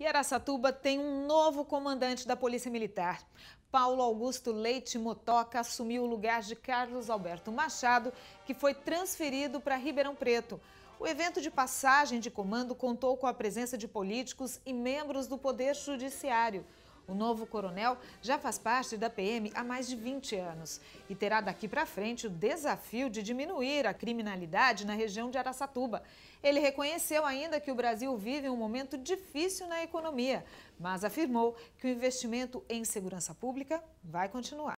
E Araçatuba tem um novo comandante da Polícia Militar. Paulo Augusto Leite Motoca assumiu o lugar de Carlos Alberto Machado, que foi transferido para Ribeirão Preto. O evento de passagem de comando contou com a presença de políticos e membros do Poder Judiciário. O novo coronel já faz parte da PM há mais de 20 anos e terá daqui para frente o desafio de diminuir a criminalidade na região de Araçatuba. Ele reconheceu ainda que o Brasil vive um momento difícil na economia, mas afirmou que o investimento em segurança pública vai continuar.